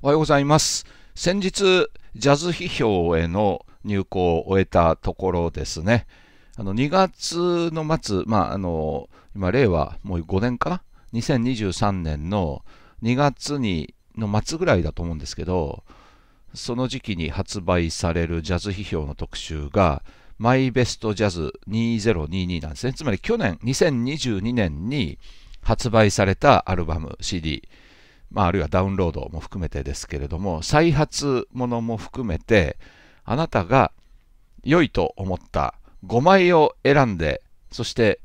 おはようございます。先日、ジャズ批評への入稿を終えたところですね。あの、2月の末、まあ、あの、今、令和、もう5年かな ?2023 年の2月に、の末ぐらいだと思うんですけど、その時期に発売されるジャズ批評の特集が、マイベストジャズ2022なんですね。つまり去年、2022年に発売されたアルバム、CD まあ、あるいはダウンロードも含めてですけれども、再発ものも含めて、あなたが良いと思った5枚を選んで、そして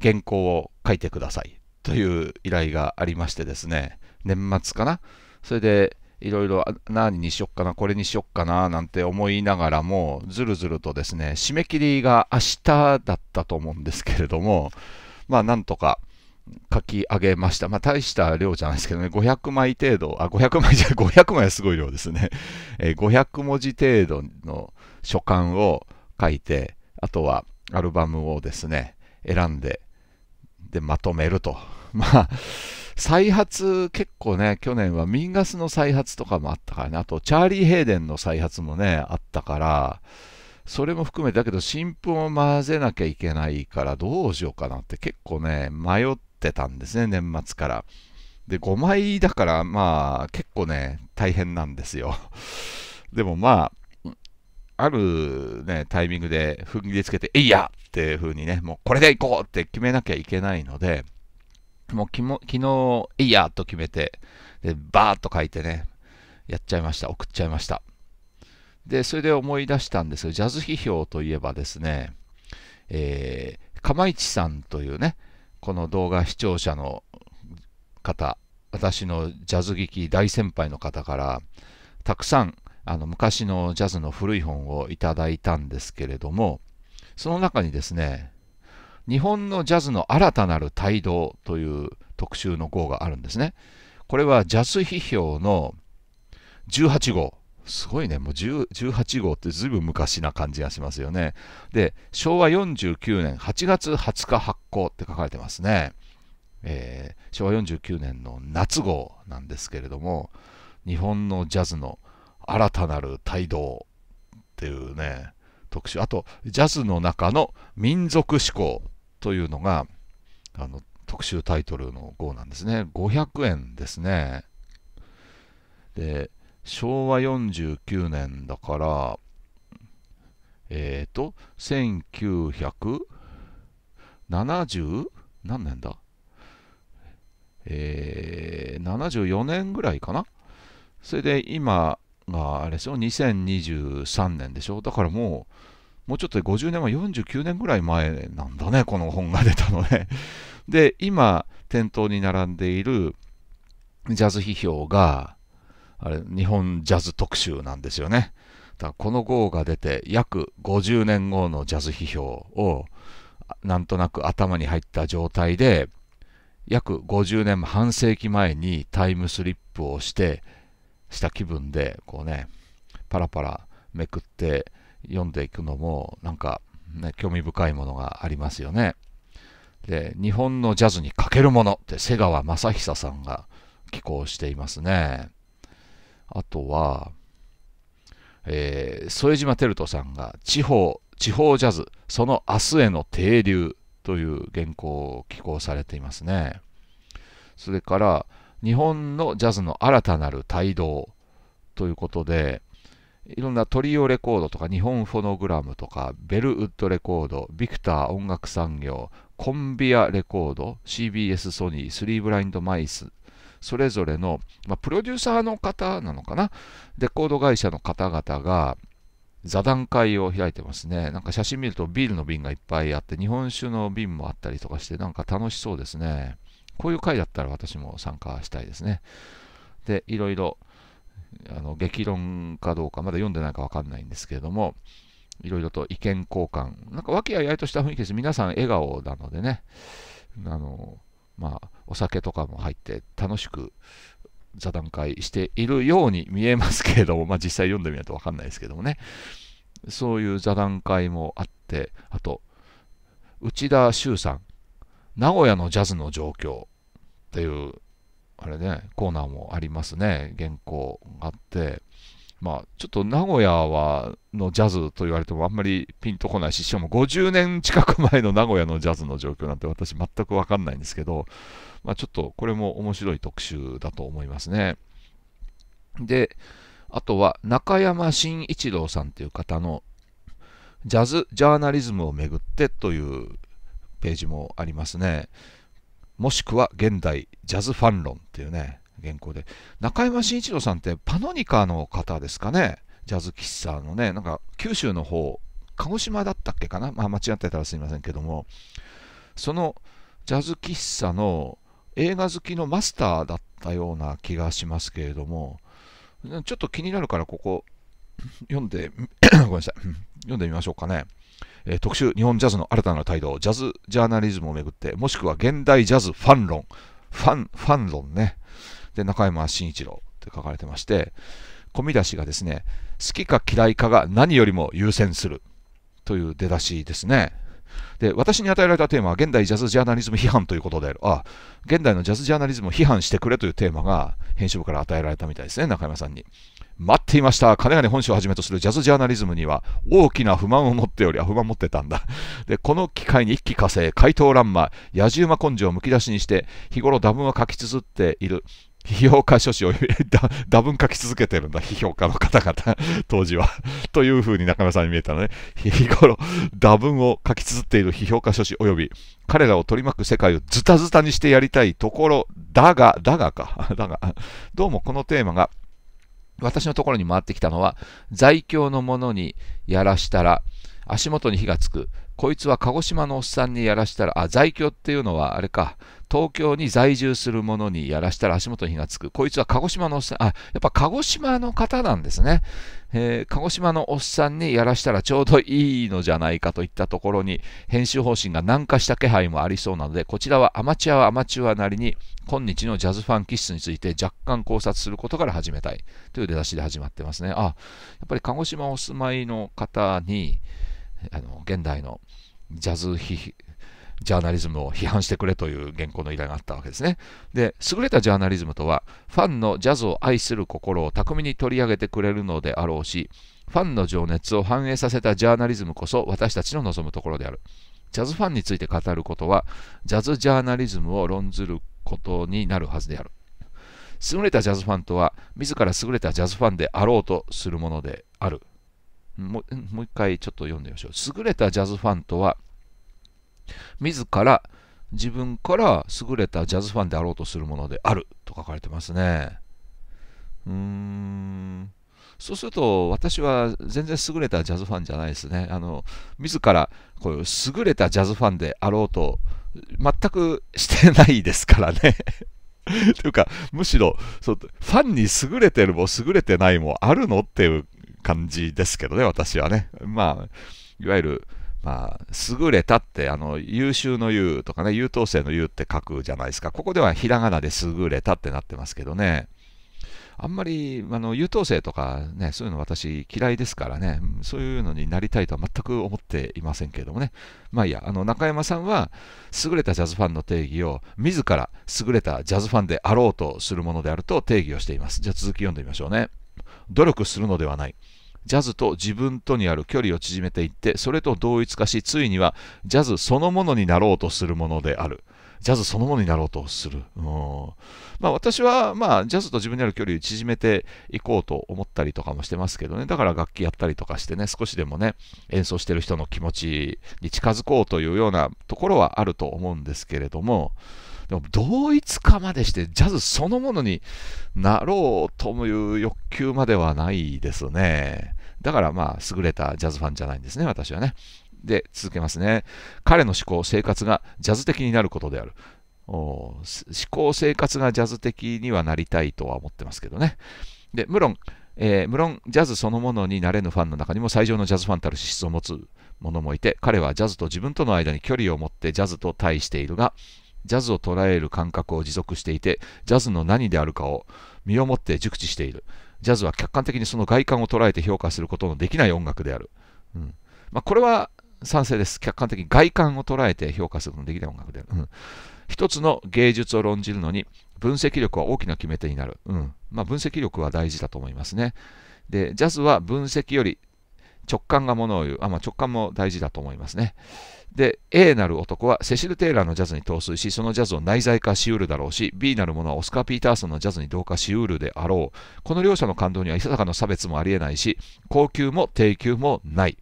原稿を書いてくださいという依頼がありましてですね、年末かなそれで、いろいろ何にしよっかな、これにしよっかな、なんて思いながらも、ずるずるとですね、締め切りが明日だったと思うんですけれども、まあなんとか書き上げました。まあ、大した量じゃないですけどね、500枚程度、あ、500枚じゃ、500枚はすごい量ですね。えー、500文字程度の書簡を書いて、あとはアルバムをですね、選んで、で、まとめると。まあ、再発、結構ね、去年はミンガスの再発とかもあったからね、あと、チャーリー・ヘイデンの再発もね、あったから、それも含めてだけど新譜を混ぜなきゃいけないからどうしようかなって結構ね迷っってたんですね、年末から。で、5枚だから、まあ、結構ね、大変なんですよ。でもまあ、あるね、タイミングで踏ん切りつけて、えいやっていう風にね、もうこれでいこうって決めなきゃいけないので、もうきも昨日、えいやと決めて、で、バーっと書いてね、やっちゃいました。送っちゃいました。で、それで思い出したんですが、ジャズ批評といえばですね、えー、釜市さんというね、この動画視聴者の方、私のジャズ劇大先輩の方から、たくさんあの昔のジャズの古い本をいただいたんですけれども、その中にですね、日本のジャズの新たなる態度という特集の号があるんですね。これはジャズ批評の18号。すごいね、もう18号ってずいぶん昔な感じがしますよね。で、昭和49年8月20日発行って書かれてますね。えー、昭和49年の夏号なんですけれども、日本のジャズの新たなる態度っていうね、特集。あと、ジャズの中の民族思考というのが、あの、特集タイトルの号なんですね。500円ですね。で、昭和49年だから、えっ、ー、と、1970何年だえー、74年ぐらいかな。それで今があれでしょ、2023年でしょ。だからもう、もうちょっとで50年は49年ぐらい前なんだね、この本が出たのね。で、今、店頭に並んでいるジャズ批評が、あれ、日本ジャズ特集なんですよね。だこの号が出て約50年後のジャズ批評をなんとなく頭に入った状態で約50年半世紀前にタイムスリップをしてした気分でこうねパラパラめくって読んでいくのもなんか、ね、興味深いものがありますよね。で「日本のジャズに欠けるもの」って瀬川正久さんが寄稿していますね。あとは、えー、副島照人さんが地方、地方ジャズ、その明日への停留という原稿を寄稿されていますね。それから、日本のジャズの新たなる帯同ということで、いろんなトリオレコードとか日本フォノグラムとかベルウッドレコード、ビクター音楽産業、コンビアレコード、CBS ソニー、スリーブラインドマイス、それぞれの、まあ、プロデューサーの方なのかな、レコード会社の方々が、座談会を開いてますね。なんか写真見るとビールの瓶がいっぱいあって、日本酒の瓶もあったりとかして、なんか楽しそうですね。こういう回だったら私も参加したいですね。で、いろいろ、あの、激論かどうか、まだ読んでないかわかんないんですけれども、いろいろと意見交換。なんか和気あいあいとした雰囲気です。皆さん笑顔なのでね、あの、まあ、お酒とかも入って楽しく座談会しているように見えますけれども、まあ、実際読んでみないと分かんないですけどもねそういう座談会もあってあと内田修さん名古屋のジャズの状況っていうあれねコーナーもありますね原稿があってまあ、ちょっと名古屋はのジャズと言われてもあんまりピンとこないし、しかも50年近く前の名古屋のジャズの状況なんて私全くわかんないんですけど、まあ、ちょっとこれも面白い特集だと思いますね。で、あとは中山慎一郎さんという方のジャズ・ジャーナリズムをめぐってというページもありますね。もしくは現代ジャズファン論っていうね、原稿で。中山慎一郎さんってパノニカの方ですかね。ジャズ喫茶のね、なんか九州の方、鹿児島だったっけかな。まあ間違ってたらすいませんけども、そのジャズ喫茶の映画好きのマスターだったような気がしますけれども、ちょっと気になるからここ読んで、ごめんなさい。読んでみましょうかね。えー、特集、日本ジャズの新たな態度、ジャズジャーナリズムをめぐって、もしくは現代ジャズファン論。ファン、ファン論ね。で中山慎一郎って書かれてまして、込み出しがですね、好きか嫌いかが何よりも優先するという出だしですね。で私に与えられたテーマは現代ジャズジャーナリズム批判ということである。あ、現代のジャズジャーナリズムを批判してくれというテーマが編集部から与えられたみたいですね、中山さんに。待っていました。金谷本社をはじめとするジャズジャーナリズムには大きな不満を持っており、あ、不満持ってたんだ。で、この機会に一気火星、怪盗乱魔、野じ馬根性をむき出しにして、日頃打文は書き綴っている批評家書士を打分 書き続けてるんだ、批評家の方々、当時は。というふうに中村さんに見えたのね、日頃、打分を書き綴っている批評家諸士及び、彼らを取り巻く世界をズタズタにしてやりたいところだが、だがか、だが、どうもこのテーマが、私のところに回ってきたのは、在京の者にやらしたら、足元に火がつく、こいつは鹿児島のおっさんにやらしたら、あ、在京っていうのはあれか、東京に在住する者にやらしたら足元に火がつく。こいつは鹿児島のおっさん、あ、やっぱ鹿児島の方なんですね。えー、鹿児島のおっさんにやらしたらちょうどいいのじゃないかといったところに編集方針が軟化した気配もありそうなのでこちらはアマチュアはアマチュアなりに今日のジャズファン気質について若干考察することから始めたいという出だしで始まってますねあやっぱり鹿児島お住まいの方にあの現代のジャズ批ジャーナリズムを批判してくれという原稿の依頼があったわけですね。で、優れたジャーナリズムとは、ファンのジャズを愛する心を巧みに取り上げてくれるのであろうし、ファンの情熱を反映させたジャーナリズムこそ私たちの望むところである。ジャズファンについて語ることは、ジャズジャーナリズムを論ずることになるはずである。優れたジャズファンとは、自ら優れたジャズファンであろうとするものである。もう一回ちょっと読んでみましょう。優れたジャズファンとは、自ら自分から優れたジャズファンであろうとするものであると書かれてますね。うーん。そうすると、私は全然優れたジャズファンじゃないですね。あの、自ら、こう、優れたジャズファンであろうと、全くしてないですからね。というか、むしろそう、ファンに優れてるも優れてないもあるのっていう感じですけどね、私はね。まあ、いわゆる、まあ、優れたって、あの、優秀の優とかね、優等生の優って書くじゃないですか。ここではひらがなで優れたってなってますけどね。あんまり、あの、優等生とかね、そういうの私嫌いですからね、そういうのになりたいとは全く思っていませんけれどもね。まあいいや、あの、中山さんは、優れたジャズファンの定義を、自ら優れたジャズファンであろうとするものであると定義をしています。じゃあ続き読んでみましょうね。努力するのではない。ジャズと自分とにある距離を縮めていって、それと同一化し、ついにはジャズそのものになろうとするものである。ジャズそのものになろうとする。うんまあ、私は、まあ、ジャズと自分にある距離を縮めていこうと思ったりとかもしてますけどね、だから楽器やったりとかしてね、少しでもね、演奏してる人の気持ちに近づこうというようなところはあると思うんですけれども、でも同一化までしてジャズそのものになろうという欲求まではないですね。だからまあ優れたジャズファンじゃないんですね、私はね。で、続けますね。彼の思考、生活がジャズ的になることである。思考、生活がジャズ的にはなりたいとは思ってますけどね。で、無論、えー、無論、ジャズそのものになれぬファンの中にも最上のジャズファンたる資質を持つ者もいて、彼はジャズと自分との間に距離を持ってジャズと対しているが、ジャズを捉える感覚を持続していて、ジャズの何であるかを身をもって熟知している。ジャズは客観的にその外観を捉えて評価することのできない音楽である。うんまあ、これは賛成です。客観的に外観を捉えて評価することのできない音楽である。うん、一つの芸術を論じるのに、分析力は大きな決め手になる。うんまあ、分析力は大事だと思いますね。で、ジャズは分析より直感がものを言う。あ、まあ、直感も大事だと思いますね。で、A なる男はセシル・テイラーのジャズに陶酔し、そのジャズを内在化しうるだろうし、B なる者はオスカー・ピーターソンのジャズに同化しうるであろう。この両者の感動にはいささかの差別もありえないし、高級も低級もない。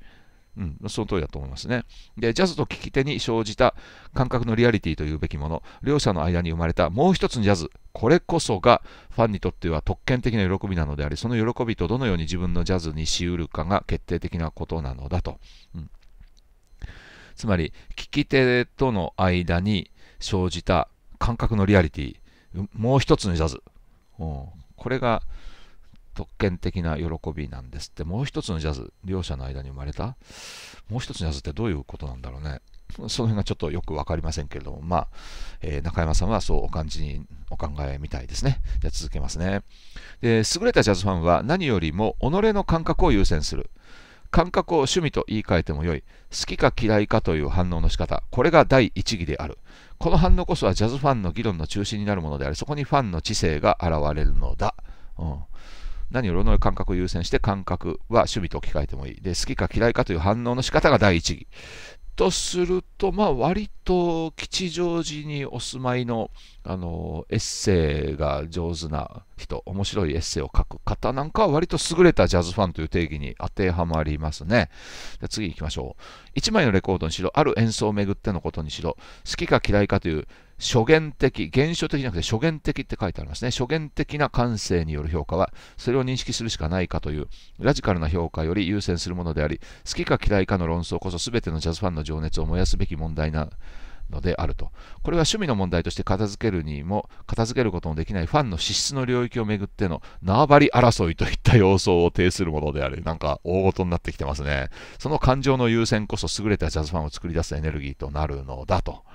うん、その通りだと思いますね。で、ジャズと聴き手に生じた感覚のリアリティというべきもの、両者の間に生まれたもう一つのジャズ、これこそがファンにとっては特権的な喜びなのであり、その喜びとどのように自分のジャズにしうるかが決定的なことなのだと。うん、つまり、聴き手との間に生じた感覚のリアリティ、もう一つのジャズ、うん、これが特権的な喜びなんですって、もう一つのジャズ、両者の間に生まれた、もう一つのジャズってどういうことなんだろうね。その辺がちょっとよく分かりませんけれども、まあ、えー、中山さんはそうお感じに、お考えみたいですね。じゃあ続けますね。で、優れたジャズファンは何よりも己の感覚を優先する。感覚を趣味と言い換えてもよい。好きか嫌いかという反応の仕方。これが第一義である。この反応こそはジャズファンの議論の中心になるものであり、そこにファンの知性が現れるのだ。うん何より己感覚を優先して感覚は趣味と置き換えてもいい。で、好きか嫌いかという反応の仕方が第一義。とすると、まあ、割と吉祥寺にお住まいのあのエッセイが上手な人、面白いエッセイを書く方なんかは割と優れたジャズファンという定義に当てはまりますね。じゃ次行きましょう。1枚のレコードにしろ、ある演奏をめぐってのことにしろ、好きか嫌いかという初言的、現象的じゃなくて初言的って書いてありますね。初言的な感性による評価は、それを認識するしかないかという、ラジカルな評価より優先するものであり、好きか嫌いかの論争こそ全てのジャズファンの情熱を燃やすべき問題なのであると。これは趣味の問題として片付けるにも、片付けることのできないファンの資質の領域をめぐっての縄張り争いといった様相を呈するものである。なんか大事になってきてますね。その感情の優先こそ優れたジャズファンを作り出すエネルギーとなるのだと。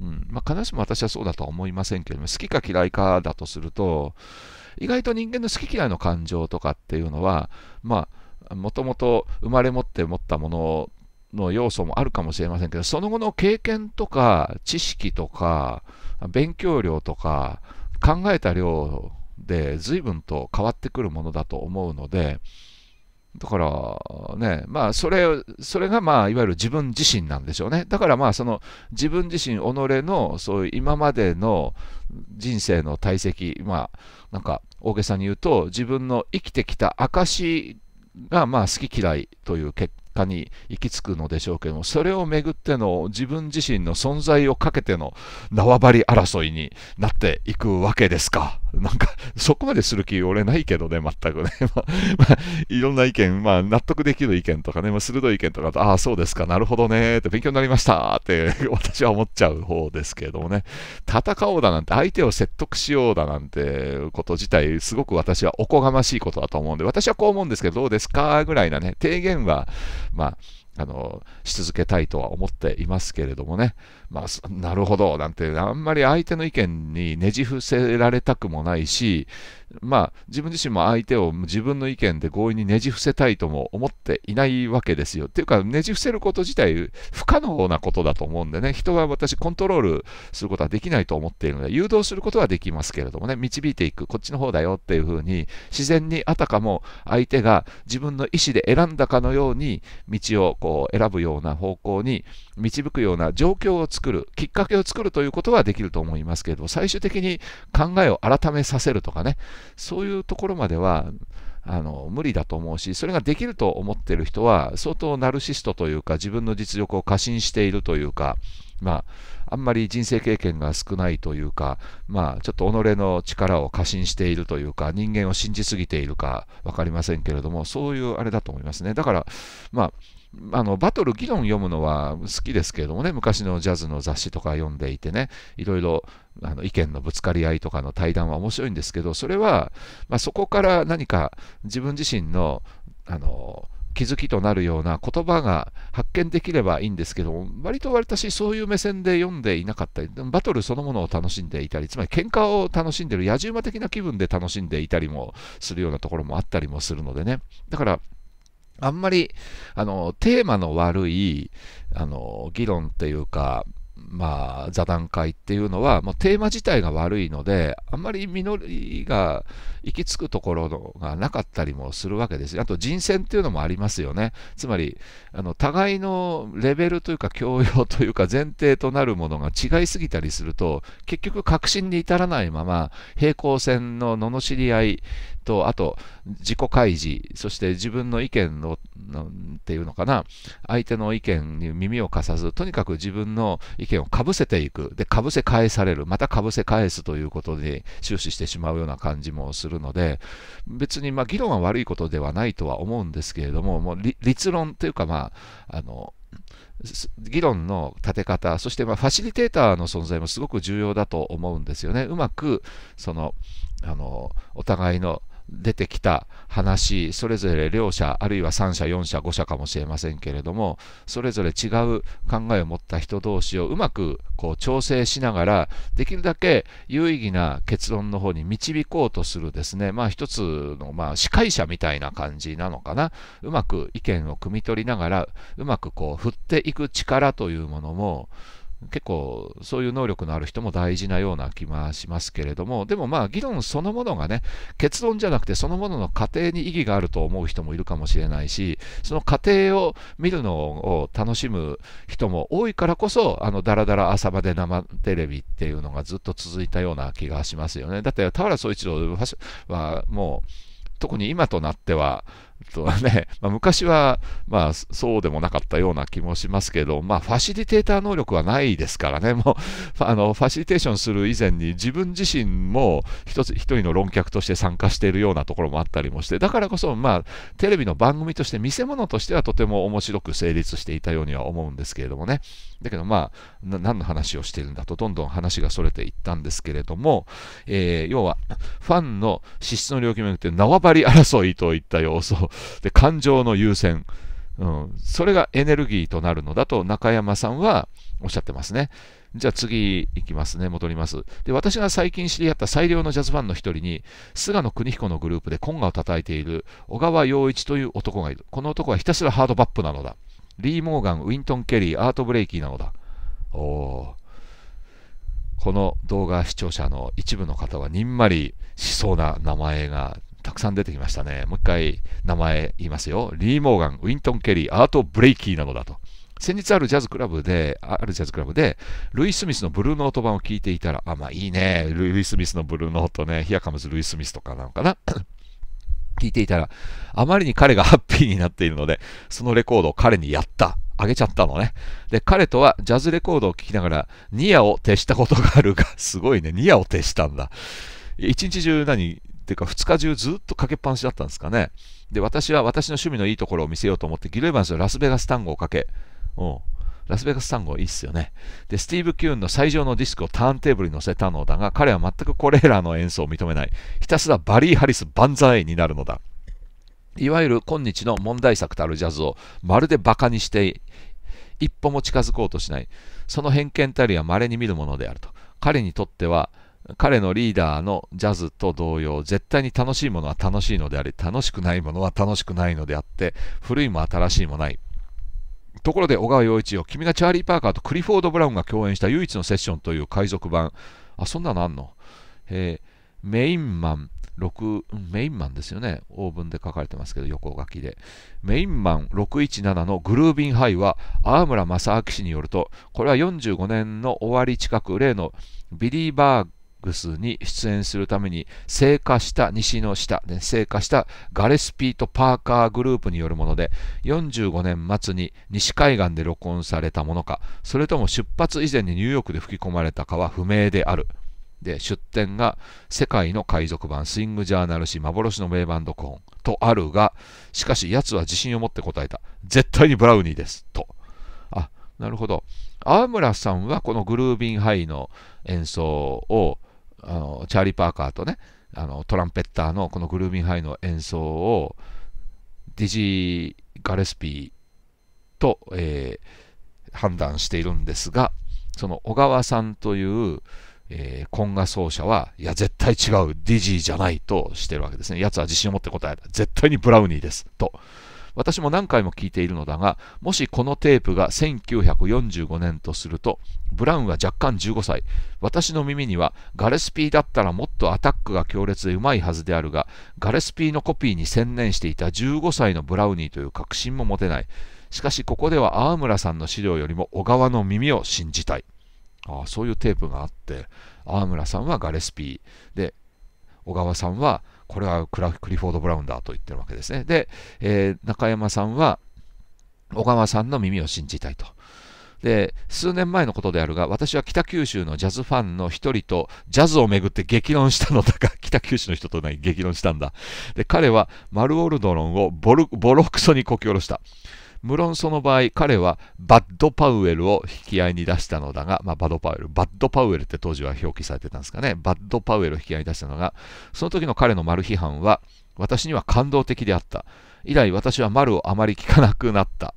うんまあ、必ずしも私はそうだとは思いませんけれども、好きか嫌いかだとすると、意外と人間の好き嫌いの感情とかっていうのは、まあ、もともと生まれ持って持ったものの要素もあるかもしれませんけど、その後の経験とか、知識とか、勉強量とか、考えた量で随分と変わってくるものだと思うので、だからね、まあそれ、それがまあいわゆる自分自身なんでしょうね。だからまあその自分自身、己のそういう今までの人生の体積、まあなんか大げさに言うと自分の生きてきた証がまあ好き嫌いという結果に行き着くのでしょうけども、それをめぐっての自分自身の存在をかけての縄張り争いになっていくわけですか。なんか、そこまでする気俺ないけどね、全くね。まあ、いろんな意見、まあ、納得できる意見とかね、まあ、鋭い意見とかと、ああ、そうですか、なるほどね、って勉強になりました、って 私は思っちゃう方ですけれどもね、戦おうだなんて、相手を説得しようだなんてこと自体、すごく私はおこがましいことだと思うんで、私はこう思うんですけど、どうですかぐらいなね、提言は、まあ、あの、し続けたいとは思っていますけれどもね。まあ、なるほど、なんて、あんまり相手の意見にねじ伏せられたくもないし、まあ、自分自身も相手を自分の意見で強引にねじ伏せたいとも思っていないわけですよ。っていうか、ねじ伏せること自体不可能なことだと思うんでね、人は私コントロールすることはできないと思っているので、誘導することはできますけれどもね、導いていく、こっちの方だよっていうふうに、自然にあたかも相手が自分の意思で選んだかのように、道をこう選ぶような方向に導くような状況を作る、きっかけを作るということはできると思いますけれども、最終的に考えを改めさせるとかね、そういうところまでは、あの無理だと思うし、それができると思ってる人は、相当ナルシストというか、自分の実力を過信しているというか、まあ、あんまり人生経験が少ないというか、まあ、ちょっと己の力を過信しているというか、人間を信じすぎているか分かりませんけれども、そういうあれだと思いますね。だから、まあ、あのバトル議論読むのは好きですけれどもね、昔のジャズの雑誌とか読んでいてね、いろいろあの意見のぶつかり合いとかの対談は面白いんですけど、それは、まあ、そこから何か自分自身のあの気づきとなるような言葉が発見できればいいんですけど割と私そういう目線で読んでいなかったり、バトルそのものを楽しんでいたり、つまり喧嘩を楽しんでる、野じ馬的な気分で楽しんでいたりもするようなところもあったりもするのでね。だから、あんまり、あの、テーマの悪い、あの、議論っていうか、まあ、座談会っていうのは、もうテーマ自体が悪いので、あんまり実りが行き着くところがなかったりもするわけです。あと人選っていうのもありますよね。つまり、あの互いのレベルというか、教養というか、前提となるものが違いすぎたりすると、結局、確信に至らないまま、平行線の罵り合いと、あと、自己開示、そして自分の意見のなんていうのかな、相手の意見に耳を貸さず、とにかく自分の意見をかぶせていく、で、かぶせ返される、またかぶせ返すということに終始してしまうような感じもするので、別にまあ議論は悪いことではないとは思うんですけれども、もう立論というか、まあ、あの、議論の立て方、そしてまあファシリテーターの存在もすごく重要だと思うんですよね。うまく、その、あの、お互いの出てきた話それぞれ両者あるいは3社4社5社かもしれませんけれどもそれぞれ違う考えを持った人同士をうまくこう調整しながらできるだけ有意義な結論の方に導こうとするですねまあ一つのまあ司会者みたいな感じなのかなうまく意見を汲み取りながらうまくこう振っていく力というものも結構そういう能力のある人も大事なような気はしますけれどもでもまあ議論そのものがね結論じゃなくてそのものの過程に意義があると思う人もいるかもしれないしその過程を見るのを楽しむ人も多いからこそあのだらだら朝まで生テレビっていうのがずっと続いたような気がしますよねだって田原総一郎はもう特に今となってはとね、まあ、昔は、まあ、そうでもなかったような気もしますけど、まあ、ファシリテーター能力はないですからね、もうあのファシリテーションする以前に自分自身も一つ一人の論客として参加しているようなところもあったりもして、だからこそ、まあ、テレビの番組として見せ物としてはとても面白く成立していたようには思うんですけれどもね。だけど、まあ、何の話をしているんだと、どんどん話がそれていったんですけれども、えー、要は、ファンの資質の領域によって縄張り争いといった様相 で感情の優先、うん、それがエネルギーとなるのだと中山さんはおっしゃってますね。じゃあ次行きますね、戻ります。で、私が最近知り合った最良のジャズファンの一人に、菅野邦彦のグループでコンガを叩いている小川陽一という男がいる。この男はひたすらハードバップなのだ。リー・モーガン、ウィントン・ケリー、アート・ブレイキーなのだ。おお。この動画視聴者の一部の方はにんまりしそうな名前がたくさん出てきましたね。もう一回名前言いますよ。リー・モーガン、ウィントン・ケリー、アート・ブレイキーなのだと。先日あるジャズクラブで、あるジャズクラブで、ルイ・スミスのブルーノート版を聞いていたら、あ、まあいいね。ルイ・スミスのブルーノートね。ヒアカムズ・ルイ・スミスとかなのかな。聞いていたら、あまりに彼がハッピーになっているので、そのレコードを彼にやった。あげちゃったのね。で、彼とはジャズレコードを聴きながら、ニアを徹したことがあるが、すごいね、ニアを徹したんだ。一日中何、っていうか二日中ずっとかけっぱなしだったんですかね。で、私は私の趣味のいいところを見せようと思って、ギルエヴァンスのラスベガス単語をかけ、うん、ラスベガス単語いいっすよね。で、スティーブ・キューンの最上のディスクをターンテーブルに乗せたのだが、彼は全くこれらの演奏を認めない。ひたすらバリー・ハリス万歳になるのだ。いわゆる今日の問題作たるジャズをまるでバカにして一歩も近づこうとしない。その偏見たりは稀に見るものであると。彼にとっては、彼のリーダーのジャズと同様、絶対に楽しいものは楽しいのであり、楽しくないものは楽しくないのであって、古いも新しいもない。ところで小川陽一よ、君がチャーリー・パーカーとクリフォード・ブラウンが共演した唯一のセッションという海賊版。あ、そんなのあんの、えー、メインマン6、メインマンですよね。オーブンで書かれてますけど、横書きで。メインマン617のグルービンハイは、青村正明氏によると、これは45年の終わり近く、例のビリー・バーグスに出演するために成果した西の下、ね、成果したガレスピーとパーカーグループによるもので45年末に西海岸で録音されたものかそれとも出発以前にニューヨークで吹き込まれたかは不明であるで出典が世界の海賊版スイングジャーナル誌幻の名バンドコーンとあるがしかし奴は自信を持って答えた絶対にブラウニーですとあなるほど。アームラさんはこのグルービンハイの演奏をあのチャーリー・パーカーとねあのトランペッターのこのグルーミンハイの演奏をディジー・ガレスピーと、えー、判断しているんですがその小川さんというえー、コンガ奏者は、いや、絶対違う、ディジーじゃないとしてるわけですね。奴は自信を持って答えた。絶対にブラウニーです。と。私も何回も聞いているのだが、もしこのテープが1945年とすると、ブラウンは若干15歳。私の耳には、ガレスピーだったらもっとアタックが強烈でうまいはずであるが、ガレスピーのコピーに専念していた15歳のブラウニーという確信も持てない。しかし、ここでは青村さんの資料よりも小川の耳を信じたい。ああそういうテープがあって、ム村さんはガレスピー。で、小川さんは、これはクラクリフォード・ブラウンだと言ってるわけですね。で、えー、中山さんは小川さんの耳を信じたいと。で数年前のことであるが私は北九州のジャズファンの一人とジャズをめぐって激論したのだが北九州の人と激論したんだで彼はマルオルドロンをボロクソにこき下ろした無論その場合、彼はバッド・パウエルを引き合いに出したのだが、まあ、バッド・パウエル、バッド・パウエルって当時は表記されてたんですかね、バッド・パウエルを引き合いに出したのが、その時の彼の丸批判は、私には感動的であった。以来私は丸をあまり聞かなくなった。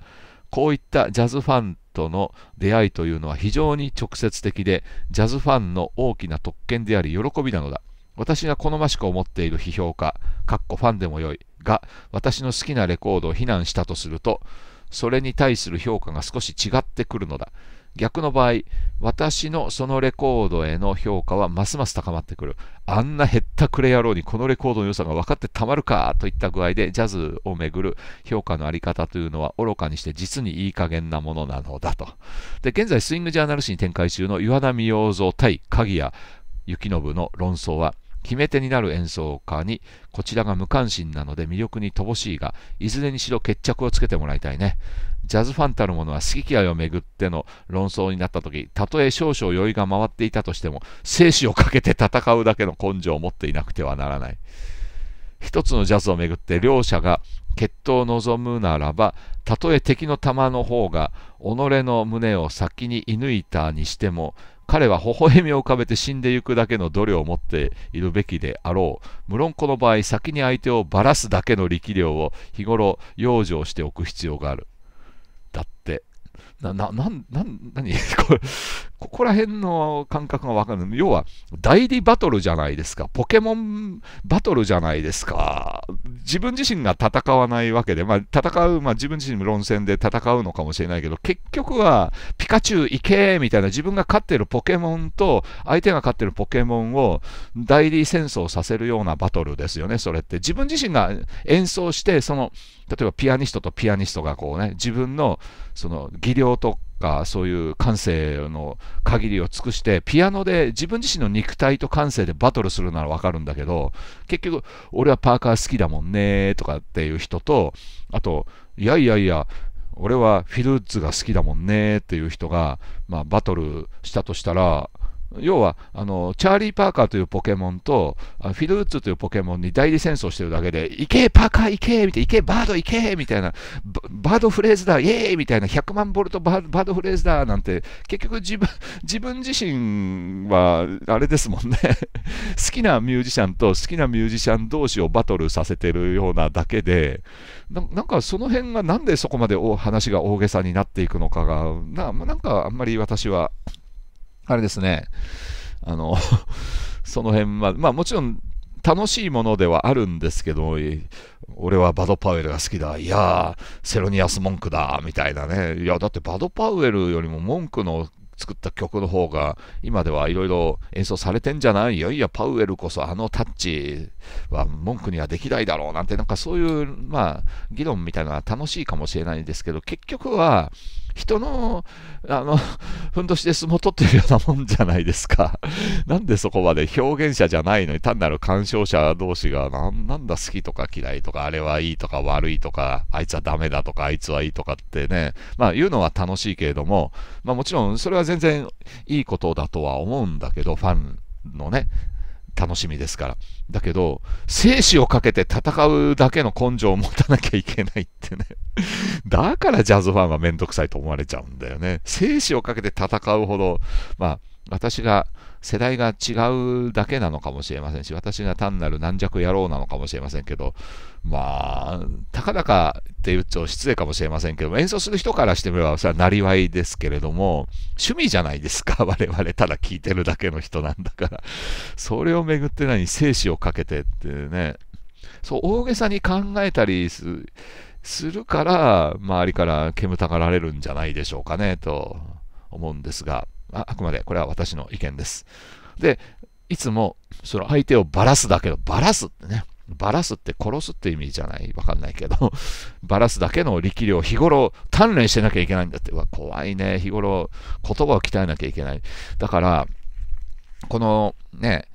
こういったジャズファンとの出会いというのは非常に直接的で、ジャズファンの大きな特権であり喜びなのだ。私が好ましく思っている批評家、かっこファンでもよい、が私の好きなレコードを非難したとすると、それに対する評価が少し違ってくるのだ。逆の場合、私のそのレコードへの評価はますます高まってくる。あんな減ったくれ野郎にこのレコードの良さが分かってたまるかといった具合でジャズをめぐる評価のあり方というのは愚かにして実にいい加減なものなのだと。で、現在スイングジャーナル誌に展開中の岩波洋蔵対鍵谷幸信の論争は、決め手になる演奏家にこちらが無関心なので魅力に乏しいがいずれにしろ決着をつけてもらいたいねジャズファンたるものは好き嫌いをめぐっての論争になった時たとえ少々酔いが回っていたとしても生死をかけて戦うだけの根性を持っていなくてはならない一つのジャズをめぐって両者が決闘を望むならばたとえ敵の弾の方が己の胸を先に射抜いたにしても彼は微笑みを浮かべて死んでいくだけの努力を持っているべきであろう。無論この場合、先に相手をばらすだけの力量を日頃養生しておく必要がある。だって。な、な、な、な、なに これ、ここら辺の感覚がわかる。要は、代理バトルじゃないですか。ポケモンバトルじゃないですか。自分自身が戦わないわけで、まあ、戦う、まあ、自分自身論戦で戦うのかもしれないけど、結局は、ピカチュウ行けみたいな、自分が飼ってるポケモンと、相手が飼ってるポケモンを代理戦争させるようなバトルですよね、それって。自分自身が演奏して、その、例えばピアニストとピアニストがこうね、自分の、その、技量とがそういう感性の限りを尽くしてピアノで自分自身の肉体と感性でバトルするならわかるんだけど結局俺はパーカー好きだもんねとかっていう人とあといやいやいや俺はフィルーツが好きだもんねっていう人が、まあ、バトルしたとしたら要はあの、チャーリー・パーカーというポケモンと、フィル・ウッズというポケモンに代理戦争してるだけで、行け、パーカー行けみたいな、行け、バード行けみたいな、バードフレーズだ、イエーイみたいな、100万ボルトバードフレーズだなんて、結局自分 自分自身は、あれですもんね 好きなミュージシャンと好きなミュージシャン同士をバトルさせてるようなだけで、なんかその辺がなんでそこまで話が大げさになっていくのかが、ななんかあんまり私はあれですね、あの その辺ままあもちろん楽しいものではあるんですけど、俺はバド・パウエルが好きだ、いやセロニアス・文句だ、みたいなね、いや、だってバド・パウエルよりも文句の作った曲の方が、今ではいろいろ演奏されてんじゃないいやいや、パウエルこそあのタッチは文句にはできないだろうなんて、なんかそういう、まあ、議論みたいなのは楽しいかもしれないんですけど、結局は、人の、あの、ふんどしで相撲取ってるようなもんじゃないですか。なんでそこまで表現者じゃないのに、単なる鑑賞者同士が、なんだ好きとか嫌いとか、あれはいいとか悪いとか、あいつはダメだとか、あいつはいいとかってね、まあ言うのは楽しいけれども、まあもちろんそれは全然いいことだとは思うんだけど、ファンのね、楽しみですから。だけど、生死をかけて戦うだけの根性を持たなきゃいけないってね。だからジャズファンはめんどくさいと思われちゃうんだよね。生死をかけて戦うほど、まあ、私が世代が違うだけなのかもしれませんし、私が単なる軟弱野郎なのかもしれませんけど、まあ、たかだかって言うと失礼かもしれませんけど演奏する人からしてみれば、それはなりわいですけれども、趣味じゃないですか、我々、ただ聴いてるだけの人なんだから。それをめぐって何、生死をかけてってね、そう大げさに考えたりするから、周りから煙たがられるんじゃないでしょうかね、と思うんですが。ああくまでこれは私の意見です。で、いつもその相手をばらすだけど、ばらすってね、ばらすって殺すって意味じゃないわかんないけど、ばらすだけの力量日頃鍛錬してなきゃいけないんだって、わ、怖いね。日頃言葉を鍛えなきゃいけない。だから、このね、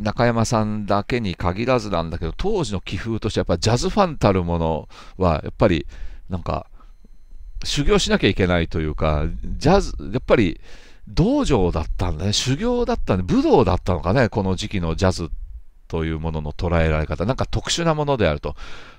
中山さんだけに限らずなんだけど、当時の気風としてやっぱジャズファンたるものは、やっぱりなんか、修行しなきゃいけないというか、ジャズ、やっぱり道場だったんだね、修行だったんで、武道だったのかね、この時期のジャズというものの捉えられ方、なんか特殊なものであると、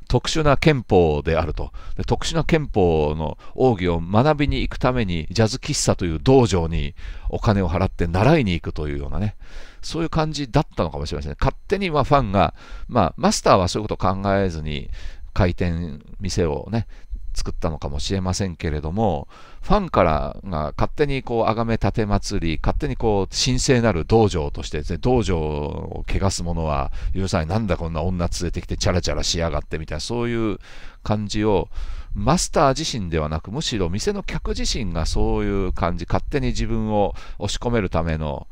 特殊な憲法であると、で特殊な憲法の奥義を学びに行くために、ジャズ喫茶という道場にお金を払って習いに行くというようなね、そういう感じだったのかもしれません。勝手にまファンが、まあ、マスターはそういうことを考えずに、開店店をね、作ったのかもしれませんけれども、ファンからが勝手にこう、あがめ盾祭り、勝手にこう、神聖なる道場としてですね、道場を汚す者は許さない、なんだこんな女連れてきてチャラチャラしやがってみたいな、そういう感じを、マスター自身ではなく、むしろ店の客自身がそういう感じ、勝手に自分を押し込めるための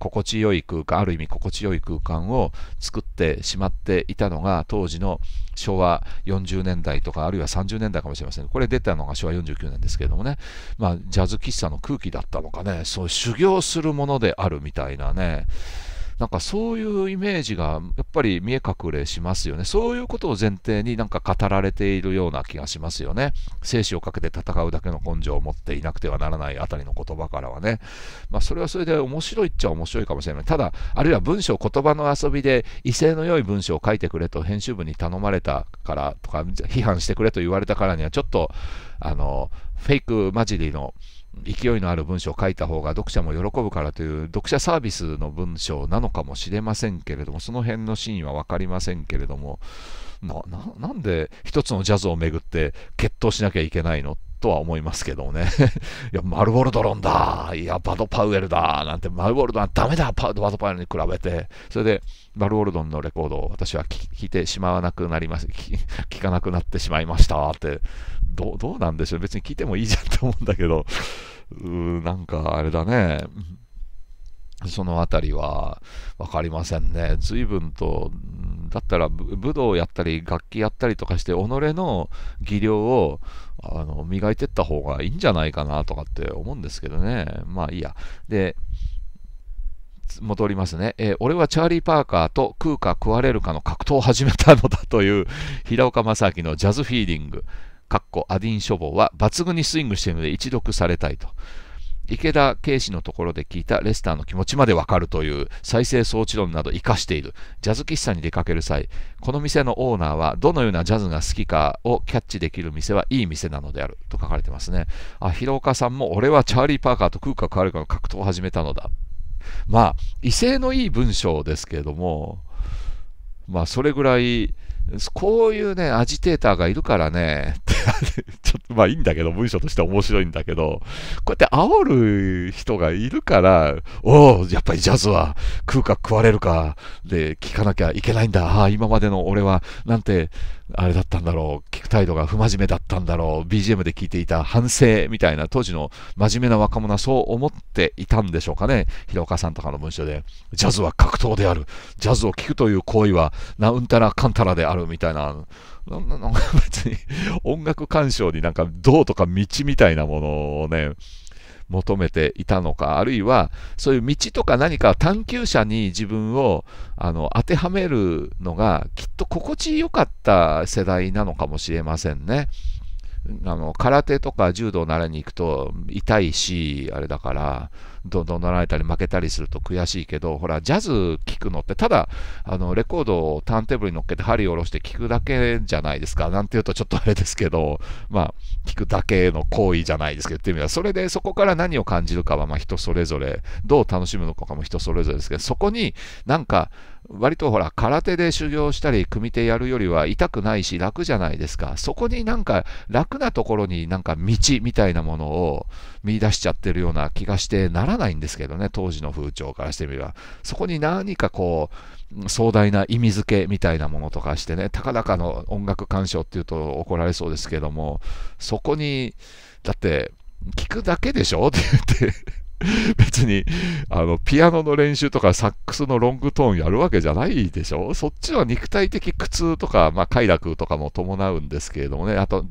心地よい空間、ある意味心地よい空間を作ってしまっていたのが当時の昭和40年代とかあるいは30年代かもしれません。これ出たのが昭和49年ですけれどもね、まあ、ジャズ喫茶の空気だったのかね、そう修行するものであるみたいなね、なんかそういうイメージがやっぱり見え隠れしますよね。そういうことを前提になんか語られているような気がしますよね。生死をかけて戦うだけの根性を持っていなくてはならないあたりの言葉からはね。まあそれはそれで面白いっちゃ面白いかもしれない。ただ、あるいは文章、言葉の遊びで威勢の良い文章を書いてくれと編集部に頼まれたからとか、批判してくれと言われたからにはちょっと、あの、フェイクマじりの、勢いのある文章を書いた方が読者も喜ぶからという読者サービスの文章なのかもしれませんけれどもその辺の真意は分かりませんけれどもなんで一つのジャズをめぐって決闘しなきゃいけないのとは思いますけどね いやマルボルドロンだいやバド・パウエルだなんてマルボルドはダメだバド・パウエルに比べてそれでマルボルドンのレコードを私は聴いてしまわなくなります聴かなくなってしまいましたってどうなんでしょう別に聞いてもいいじゃんと思うんだけどうーなんかあれだねその辺りは分かりませんね。随分と、だったら武道やったり楽器やったりとかして、己の技量をあの磨いていった方がいいんじゃないかなとかって思うんですけどね。まあいいや。で、戻りますね、えー、俺はチャーリー・パーカーと食うか食われるかの格闘を始めたのだという平岡正明のジャズフィーリング。かっこアディン処方は抜群にスイングしているので一読されたいと。池田圭司のところで聞いたレスターの気持ちまでわかるという再生装置論など活かしているジャズ喫茶に出かける際この店のオーナーはどのようなジャズが好きかをキャッチできる店はいい店なのであると書かれてますねあ広岡さんも俺はチャーリー・パーカーと空間変わるかの格闘を始めたのだまあ威勢のいい文章ですけれどもまあそれぐらいこういうね、アジテーターがいるからね、ちょっとまあいいんだけど、文章として面白いんだけど、こうやって煽る人がいるから、おお、やっぱりジャズは食うか食われるかで聞かなきゃいけないんだ。ああ、今までの俺はなんてあれだったんだろう、聞く態度が不真面目だったんだろう、BGM で聞いていた反省みたいな、当時の真面目な若者はそう思っていたんでしょうかね。広岡さんとかの文章で、ジャズは格闘である、ジャズを聴くという行為は、なうんたらかんたらであるみたいな、なな別に音楽鑑賞になんか道とか道みたいなものをね、求めていたのか、あるいはそういう道とか何か探求者に自分をあの当てはめるのがきっと心地よかった世代なのかもしれませんね。あの空手とか柔道ならに行くと痛いし、あれだから、どん鳴られたり負けたりすると悔しいけど、ほら、ジャズ聴くのって、ただ、あの、レコードをターンテーブルに乗っけて針を下ろして聴くだけじゃないですか。なんていうとちょっとあれですけど、まあ、聴くだけの行為じゃないですけど、っていう意味では、それでそこから何を感じるかは、まあ、人それぞれ、どう楽しむのかも人それぞれですけど、そこになんか、割とほら、空手で修行したり、組手やるよりは痛くないし、楽じゃないですか。そこになんか、楽なところになんか道みたいなものを見出しちゃってるような気がして、なららないんですけどね、当時の風潮からしてみれば。そこに何かこう、壮大な意味付けみたいなものとかしてね、たかだかの音楽鑑賞っていうと怒られそうですけども、そこに、だって、聞くだけでしょって言って。別にあのピアノの練習とかサックスのロングトーンやるわけじゃないでしょそっちは肉体的苦痛とか、まあ、快楽とかも伴うんですけれどもねあと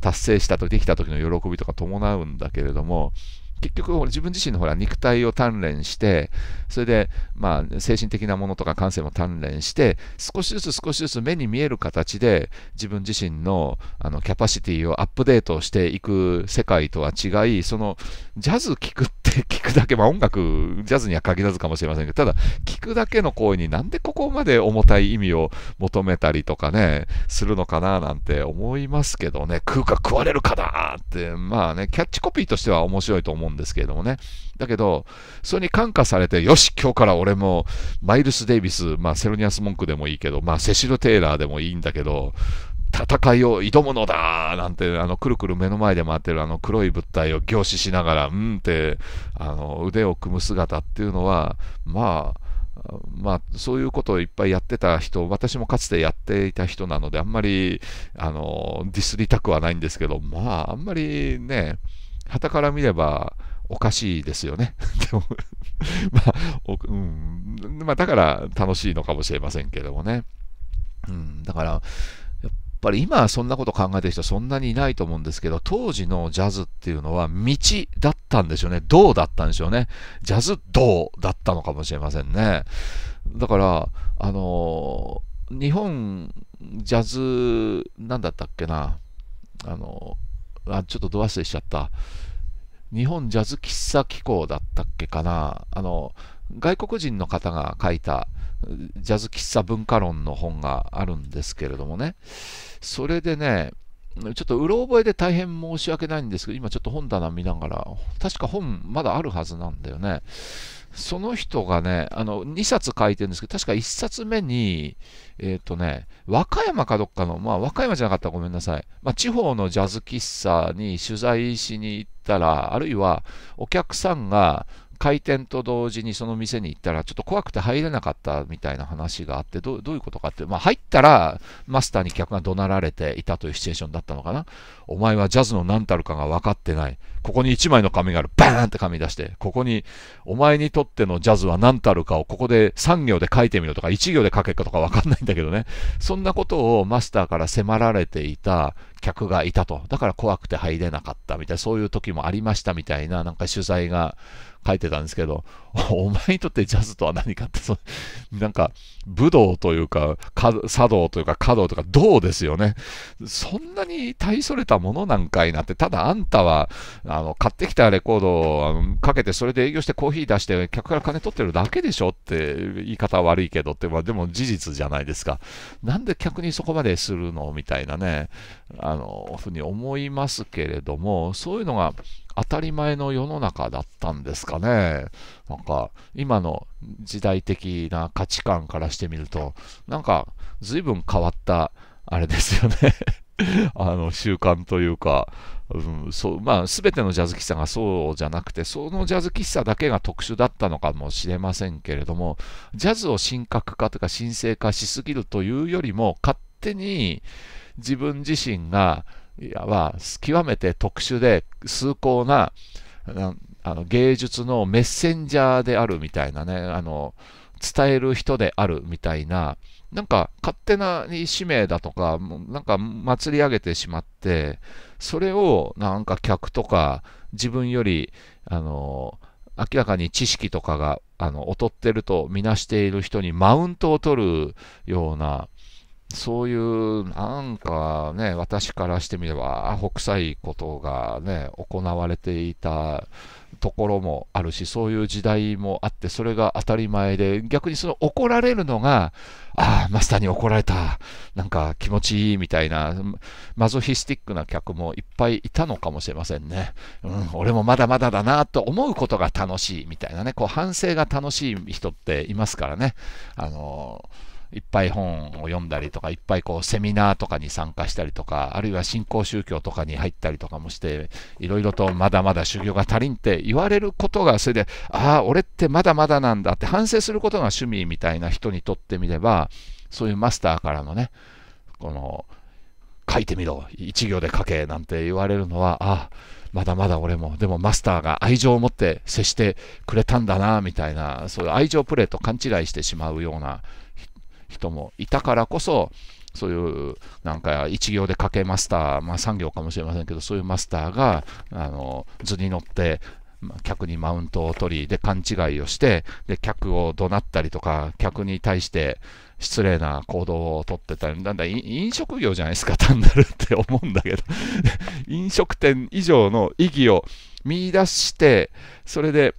達成した時できた時の喜びとか伴うんだけれども結局自分自身のほら肉体を鍛錬してそれでまあ精神的なものとか感性も鍛錬して少しずつ少しずつ目に見える形で自分自身のあのキャパシティをアップデートしていく世界とは違いそのジャズ聴くって聴 くだけまあ音楽ジャズには限らずかもしれませんけどただ聴くだけの行為になんでここまで重たい意味を求めたりとかねするのかななんて思いますけどね食うか食われるかなってまあねキャッチコピーとしては面白いと思うんですけれどもね。だけど、それに感化されて、よし、今日から俺も、マイルス・デイビス、まあ、セロニアス・モンクでもいいけど、まあ、セシル・テイラーでもいいんだけど、戦いを挑むのだなんて、あの、くるくる目の前で回ってるあの黒い物体を凝視しながら、うんって、あの、腕を組む姿っていうのは、まあ、まあ、そういうことをいっぱいやってた人、私もかつてやっていた人なので、あんまりあのディスりたくはないんですけど、まあ、あんまりね、たから見ればおかしいですよね。でもまあ、うんまあ、だから楽しいのかもしれませんけどもね。うん、だから、やっぱり今そんなこと考えてる人そんなにいないと思うんですけど、当時のジャズっていうのは道だったんでしょうね。道だったんでしょうね。ジャズ道だったのかもしれませんね。だから、あの日本ジャズ、なんだったっけな。あのあ、ちょっとド忘れしちゃった。日本ジャズ喫茶機構だったっけかな。あの、外国人の方が書いたジャズ喫茶文化論の本があるんですけれどもね。それでね、ちょっとうろ覚えで大変申し訳ないんですけど、今ちょっと本棚見ながら、確か本まだあるはずなんだよね。その人がね、あの、2冊書いてるんですけど、確か1冊目に、えっ、ー、とね、和歌山かどっかの、まあ、和歌山じゃなかったらごめんなさい。まあ、地方のジャズ喫茶に取材しに行ったら、あるいはお客さんが、開店と同時にその店に行ったら、ちょっと怖くて入れなかったみたいな話があってど、どういうことかって、まあ、入ったらマスターに客が怒鳴られていたというシチュエーションだったのかな。お前はジャズの何たるかが分かってない。ここに1枚の紙がある。バーンって紙出して、ここに、お前にとってのジャズは何たるかをここで3行で書いてみろとか、1行で書けかとか分かんないんだけどね。そんなことをマスターから迫られていた客がいたと。だから怖くて入れなかったみたいな、そういう時もありましたみたいな、なんか取材が書いてたんですけど、お前にとってジャズとは何かって、そなんか、武道というか、茶道というか、華道とか、道ですよね。そんなに大それたものなんかいなって、ただあんたは、あの、買ってきたレコードをあのかけて、それで営業してコーヒー出して、客から金取ってるだけでしょって言い方は悪いけどって、まあでも事実じゃないですか。なんで客にそこまでするのみたいなね。あのふうに思いますけれども、そういうのが当たり前の世の中だったんですかね。なんか、今の時代的な価値観からしてみると、なんか、随分変わった、あれですよね あの習慣というか、うんそうまあ、全てのジャズ喫茶がそうじゃなくて、そのジャズ喫茶だけが特殊だったのかもしれませんけれども、ジャズを神格化とか神聖化しすぎるというよりも、勝手に、自分自身がい極めて特殊で崇高なあの芸術のメッセンジャーであるみたいなねあの伝える人であるみたいななんか勝手な使命だとかなんか祭り上げてしまってそれをなんか客とか自分よりあの明らかに知識とかがあの劣ってるとみなしている人にマウントを取るようなそういう、なんかね、私からしてみれば、北斎ことがね、行われていたところもあるし、そういう時代もあって、それが当たり前で、逆にその怒られるのが、ああ、マスターに怒られた、なんか気持ちいいみたいな、マゾヒスティックな客もいっぱいいたのかもしれませんね。うん、俺もまだまだだなと思うことが楽しいみたいなね、こう反省が楽しい人っていますからね。あのーいっぱい本を読んだりとか、いっぱいこうセミナーとかに参加したりとか、あるいは新興宗教とかに入ったりとかもして、いろいろとまだまだ修行が足りんって言われることが、それで、ああ、俺ってまだまだなんだって反省することが趣味みたいな人にとってみれば、そういうマスターからのね、この、書いてみろ、一行で書けなんて言われるのは、ああ、まだまだ俺も、でもマスターが愛情を持って接してくれたんだな、みたいな、そういう愛情プレイと勘違いしてしまうような人もいたからこそ、そういうなんか一行で書けマスター、まあ、産行かもしれませんけど、そういうマスターがあの図に乗って、客にマウントを取り、で、勘違いをして、で、客を怒鳴ったりとか、客に対して失礼な行動をとってたり、だんだん飲食業じゃないですか、単なるって思うんだけど 飲食店以上の意義を見出して、それで、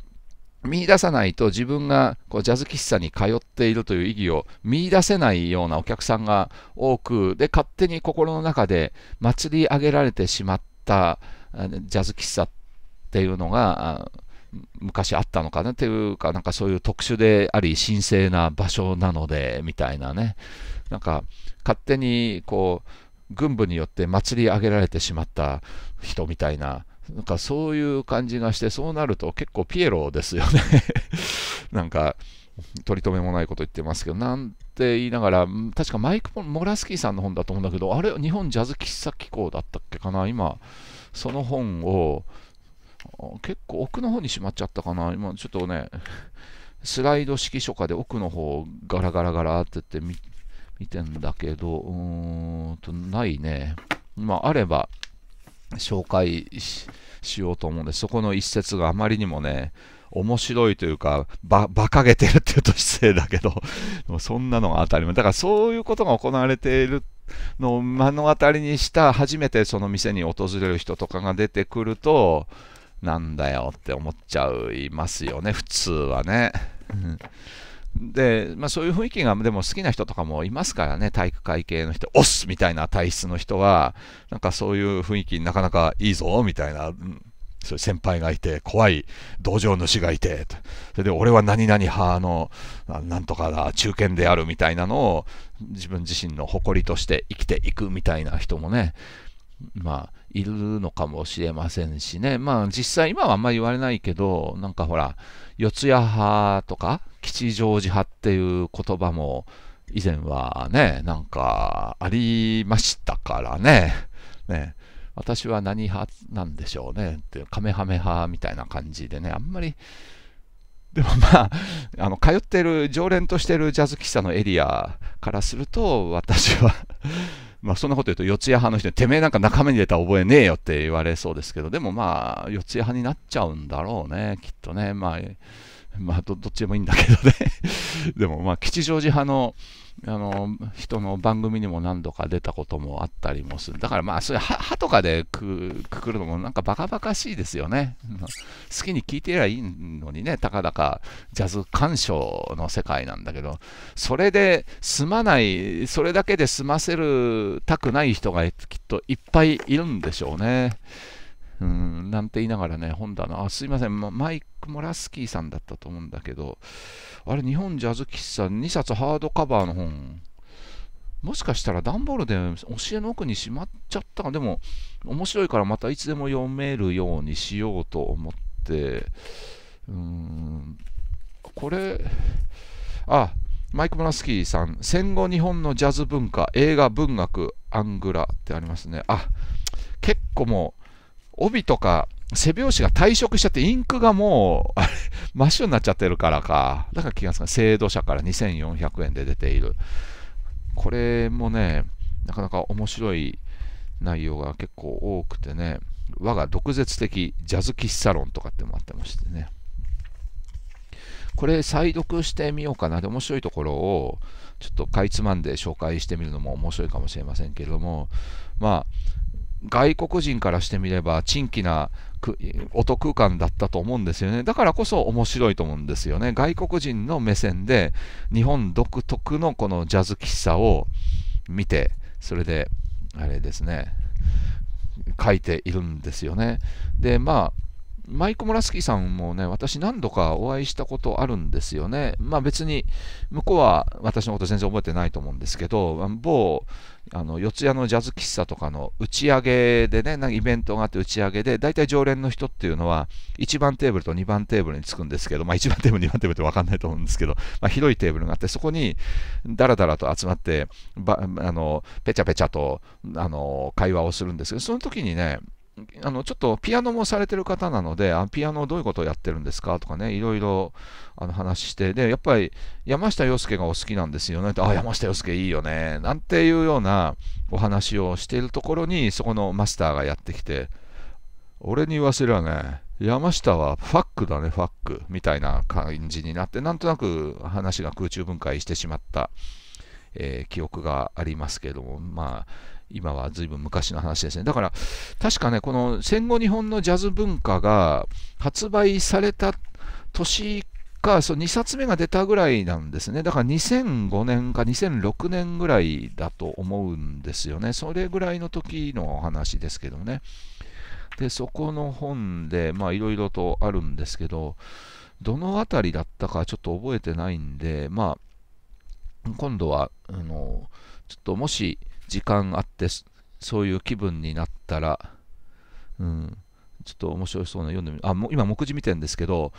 見出さないと自分がこうジャズ喫茶に通っているという意義を見出せないようなお客さんが多くで勝手に心の中で祭り上げられてしまったジャズ喫茶っていうのが昔あったのかなっていうかなんかそういう特殊であり神聖な場所なのでみたいなねなんか勝手にこう軍部によって祭り上げられてしまった人みたいななんかそういう感じがして、そうなると結構ピエロですよね なんか、取り留めもないこと言ってますけど、なんて言いながら、確かマイク・モラスキーさんの本だと思うんだけど、あれ、日本ジャズ喫茶機構だったっけかな、今、その本を、結構奥の方にしまっちゃったかな、今、ちょっとね、スライド式書家で奥の方、ガラガラガラって言って見てんだけど、うーんと、ないね。まあ、あれば、紹介しようと思うんです。そこの一節があまりにもね、面白いというか、ば、馬鹿げてるって言うと失礼だけど、そんなのが当たり前。だからそういうことが行われているのを目の当たりにした、初めてその店に訪れる人とかが出てくると、なんだよって思っちゃいますよね、普通はね。で、まあ、そういう雰囲気がでも好きな人とかもいますからね、体育会系の人、オスみたいな体質の人は、なんかそういう雰囲気なかなかいいぞみたいな、うん、そういう先輩がいて、怖い道場主がいて、それで俺は何々派のなんとかだ、中堅であるみたいなのを自分自身の誇りとして生きていくみたいな人もね、まあ、いるのかもしれませんしね、まあ実際今はあんまり言われないけど、なんかほら、四谷派とか吉祥寺派っていう言葉も以前はね、なんかありましたからね、ね私は何派なんでしょうねってカメハメ派みたいな感じでね、あんまりでもまあ、あの通ってる、常連としてるジャズ喫茶のエリアからすると、私はまあ、そんなこと言うと、四谷派の人に、てめえなんか中身に出た覚えねえよって言われそうですけど、でもまあ、四谷派になっちゃうんだろうね、きっとね。まあ まあど、どっちでもいいんだけどね でも、まあ、吉祥寺派の、あの、人の番組にも何度か出たこともあったりもする。だからまあ、そういう歯とかでくくくるのもなんかバカバカしいですよね。好きに聴いてりゃいいのにね、たかだかジャズ鑑賞の世界なんだけど、それで済まない、それだけで済ませるたくない人がきっといっぱいいるんでしょうね。うん、なんて言いながらね、本棚、あ、すいません、ま、マイク・モラスキーさんだったと思うんだけど、あれ、日本ジャズ喫茶2冊ハードカバーの本、もしかしたら段ボールで教えの奥にしまっちゃったか、でも、面白いからまたいつでも読めるようにしようと思って、うん、これ、あ、マイク・モラスキーさん、戦後日本のジャズ文化、映画、文学、アングラってありますね。あ、結構もう、帯とか背表紙が退職しちゃってインクがもう真っ白になっちゃってるからかだから気がつかない制度社から2400円で出ているこれもねなかなか面白い内容が結構多くてね我が毒舌的ジャズ喫茶論とかってもあってましてねこれ再読してみようかなで面白いところをちょっとかいつまんで紹介してみるのも面白いかもしれませんけれどもまあ外国人からしてみれば、珍奇な音空間だったと思うんですよね。だからこそ面白いと思うんですよね。外国人の目線で、日本独特のこのジャズ喫茶を見て、それで、あれですね、書いているんですよね。で、まあ、マイコ・モラスキーさんもね、私何度かお会いしたことあるんですよね。まあ別に、向こうは私のこと全然覚えてないと思うんですけど、某、あの、四谷のジャズ喫茶とかの打ち上げでね、なんかイベントがあって打ち上げで、大体常連の人っていうのは、1番テーブルと2番テーブルにつくんですけど、まあ1番テーブル、2番テーブルって分かんないと思うんですけど、まあ広いテーブルがあって、そこにダラダラと集まって、ばあの、ペチャペチャと、あの、会話をするんですけど、その時にね、あのちょっとピアノもされてる方なのであピアノどういうことをやってるんですかとかねいろいろあの話してでやっぱり山下洋介がお好きなんですよねとあ山下洋介いいよねなんていうようなお話をしているところにそこのマスターがやってきて俺に言わせりゃね山下はファックだねファックみたいな感じになってなんとなく話が空中分解してしまった。えー、記憶がありますけども、まあ、今は随分昔の話ですね。だから、確かね、この戦後日本のジャズ文化が発売された年か、そ2冊目が出たぐらいなんですね。だから2005年か2006年ぐらいだと思うんですよね。それぐらいの時のお話ですけどね。で、そこの本で、まあ、いろいろとあるんですけど、どの辺りだったかちょっと覚えてないんで、まあ、今度はあのちょっともし時間あってそういう気分になったら、うん、ちょっと面白そうな読んでみるあも今目次見てるんですけど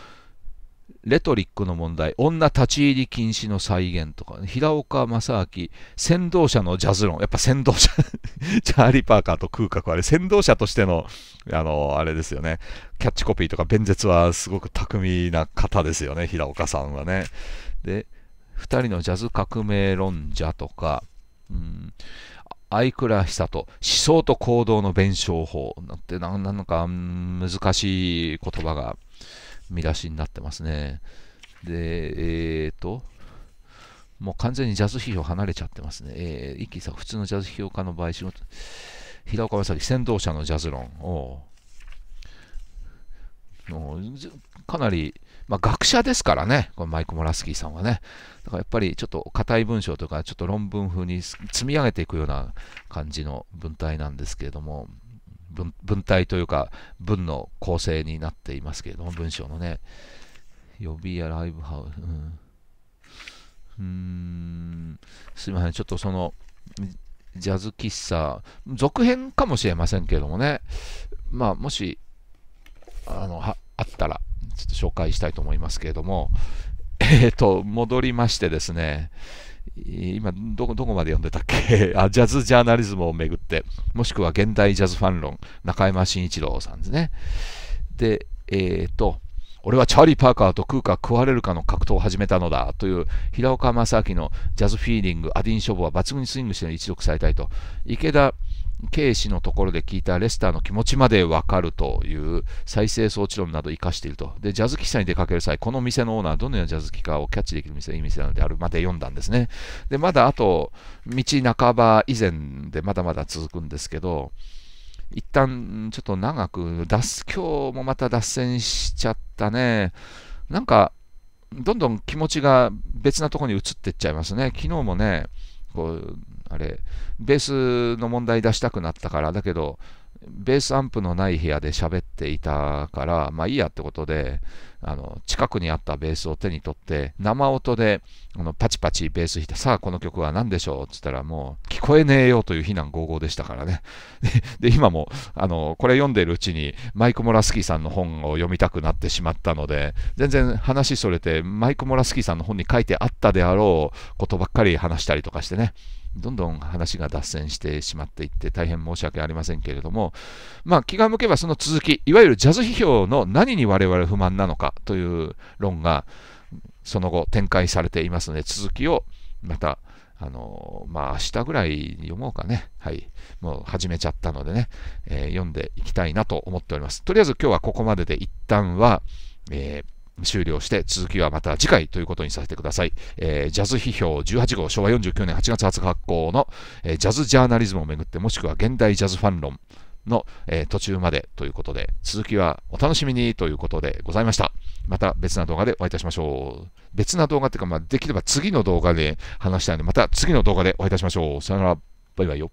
レトリックの問題、女立ち入り禁止の再現とか、平岡正明、先導者のジャズ論、やっぱ先導者 チャーリー・パーカーと空格、あれ、先導者としての、あの、あれですよね、キャッチコピーとか、弁舌はすごく巧みな方ですよね、平岡さんはね。で、2人のジャズ革命論者とか、うん、相倉久と思想と行動の弁証法なんてなんか難しい言葉が見出しになってますね。で、えっ、ー、と、もう完全にジャズ批評離れちゃってますね。えー、一気さ、普通のジャズ批評家の場合、仕事、平岡正樹、先導者のジャズ論を、かなりまあ、学者ですからね、このマイク・モラスキーさんはね。だからやっぱりちょっと硬い文章とか、ちょっと論文風に積み上げていくような感じの文体なんですけれども、文文体というか、文の構成になっていますけれども、文章のね。予備やライブハウス、うん、うーん、すいません、ちょっとその、ジャズ喫茶、続編かもしれませんけれどもね、まあ、もし、あの、あったら、ちょっと紹介したいと思いますけれども、えっ、ー、と、戻りましてですね、今どこ、どこまで読んでたっけ あ、ジャズジャーナリズムをめぐって、もしくは現代ジャズファン論、中山慎一郎さんですね。で、えっ、ー、と、俺はチャーリー・パーカーと食うか食われるかの格闘を始めたのだという平岡正明のジャズフィーリング、アディン・ショボは抜群にスイングして一読されたいと、池田イ氏のところで聞いたレスターの気持ちまでわかるという再生装置論などを生かしていると。で、ジャズ喫茶に出かける際、この店のオーナー、どのようなジャズ喫茶をキャッチできる店、いい店なのであるまで読んだんですね。で、まだあと、道半ば以前でまだまだ続くんですけど、一旦ちょっと長く脱、今日もまた脱線しちゃったね。なんか、どんどん気持ちが別なところに移ってっちゃいますね。昨日もね、こう、あれ、ベースの問題出したくなったから、だけど、ベースアンプのない部屋で喋っていたから、まあいいやってことで、あの、近くにあったベースを手に取って、生音で、あの、パチパチベース弾いて、さあこの曲は何でしょうって言ったら、もう、聞こえねえよという非難合々でしたからね。で、で今も、あの、これ読んでるうちに、マイク・モラスキーさんの本を読みたくなってしまったので、全然話それて、マイク・モラスキーさんの本に書いてあったであろうことばっかり話したりとかしてね。どんどん話が脱線してしまっていって大変申し訳ありませんけれども、まあ、気が向けばその続きいわゆるジャズ批評の何に我々不満なのかという論がその後展開されていますので続きをまたあのまあ明日ぐらい読もうかね。はい。もう始めちゃったのでね、えー、読んでいきたいなと思っております。とりあえず今日はここまでで一旦は、えー終了して、続きはまた次回ということにさせてください。えー、ジャズ批評18号、昭和49年8月20日発行の、えー、ジャズジャーナリズムをめぐって、もしくは現代ジャズファン論の、えー、途中までということで、続きはお楽しみにということでございました。また別な動画でお会いいたしましょう。別な動画っていうか、まあ、できれば次の動画で話したいので、また次の動画でお会いいたしましょう。さよなら。バイバイよ。